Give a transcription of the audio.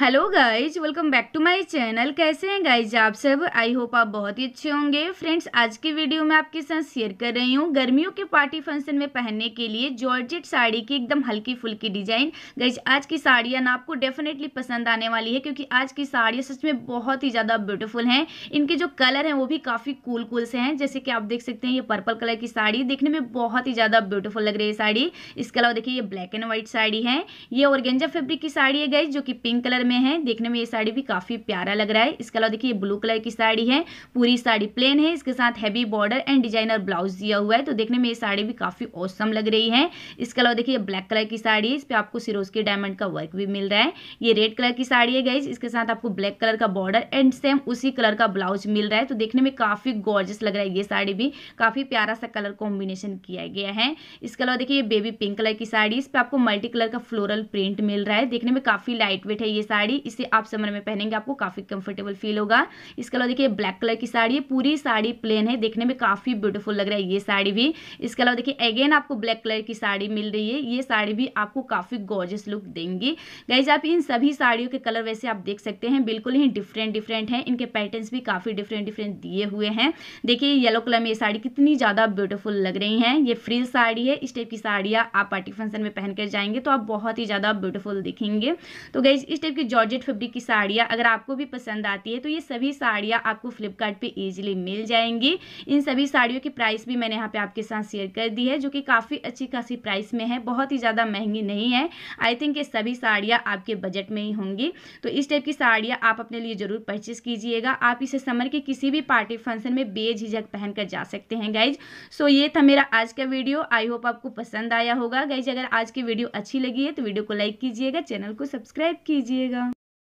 hello guys welcome back to my channel कैसे हैं guys आप सब आई होप आप बहुत ही अच्छे होंगे फ्रेंड्स आज की वीडियो में आपके साथ शेयर कर रही हूँ गर्मियों के पार्टी फंक्शन में पहनने के लिए जॉर्जेट साड़ी की एकदम हल्की फुल्की डिजाइन गाइज आज की साड़ियाँ ना आपको डेफिनेटली पसंद आने वाली है क्योंकि आज की साड़ियाँ सच में बहुत ही ज़्यादा ब्यूटीफुल हैं इनके जो कलर हैं वो भी काफ़ी कूल कूल से हैं जैसे कि आप देख सकते हैं ये पर्पल कलर की साड़ी देखने में बहुत ही ज़्यादा ब्यूटीफुल लग रही है साड़ी इसके अलावा देखिए ये ब्लैक एंड व्हाइट साड़ी है ये और फेब्रिक की साड़ी है गाइज जो कि पिंक कलर कलर में है देखने में ये साड़ी भी काफ़ी प्यारा लग रहा है इसके अलावा देखिए ब्लू कलर की साड़ी है पूरी साड़ी प्लेन है इसके साथ heavy border and designer blouse दिया हुआ है तो देखने में ये साड़ी भी काफ़ी औसम लग रही है इसके अलावा देखिए ब्लैक कलर की साड़ी है इस पर आपको सिरोज के डायमंड का वर्क भी मिल रहा है ये रेड कलर की साड़ी है गाइज इसके साथ आपको ब्लैक कलर का बॉर्डर एंड सेम उसी कलर का ब्लाउज मिल रहा है तो देखने में काफ़ी गॉर्जस लग रहा है ये साड़ी भी काफ़ी प्यारा सा कलर कॉम्बिनेशन किया गया है इसके अलावा देखिए ये बेबी पिंक कलर की साड़ी इस पर आपको मल्टी कलर का फ्लोरल प्रिंट मिल रहा है देखने में काफ़ी लाइट वेट है ये साड़ी साड़ी इसे आप समर में पहनेंगे आपको काफ़ी कंफर्टेबल फील होगा इसके अलावा देखिए ब्लैक कलर की साड़ी है पूरी साड़ी प्लेन है देखने में काफ़ी ब्यूटीफुल लग रहा है ये साड़ी भी इसके अलावा देखिए अगेन आपको ब्लैक कलर की साड़ी मिल रही है ये साड़ी भी आपको काफ़ी गॉर्जियस लुक देंगी गाइज आप इन सभी साड़ियों के कलर वैसे आप देख सकते हैं बिल्कुल ही डिफरेंट डिफरेंट है इनके पैटर्न भी काफ़ी डिफरेंट डिफरेंट दिए हुए हैं देखिए येलो कलर में ये साड़ी कितनी ज़्यादा ब्यूटीफुल लग रही है ये फ्रिल साड़ी है इस टाइप की साड़ियाँ आप पार्टी फंक्शन में पहन कर जाएंगे तो आप बहुत ही ज़्यादा ब्यूटीफुल दिखेंगे तो गाइज इस टाइप की भी जॉर्जेट फैब्रिक की साड़ियाँ अगर आपको भी पसंद आती है तो ये सभी साड़ियाँ आपको फ्लिपकार्ट ईजिली मिल जाएंगी इन सभी साड़ियों की प्राइस भी मैंने यहाँ पे आपके साथ शेयर कर दी है जो कि काफ़ी अच्छी खासी प्राइस में है बहुत ही ज़्यादा महंगी नहीं है आई थिंक ये सभी साड़ियाँ आपके बजट में ही होंगी तो इस टाइप की साड़ियाँ आप अपने लिए ज़रूर परचेस कीजिएगा आप इसे समर के किसी भी पार्टी फंक्शन में बेझिझक पहन कर जा सकते हैं गाइज सो ये था मेरा आज का वीडियो आई होप आपको पसंद आया होगा गाइज अगर आज की वीडियो अच्छी लगी है तो वीडियो को लाइक कीजिएगा चैनल को सब्सक्राइब कीजिएगा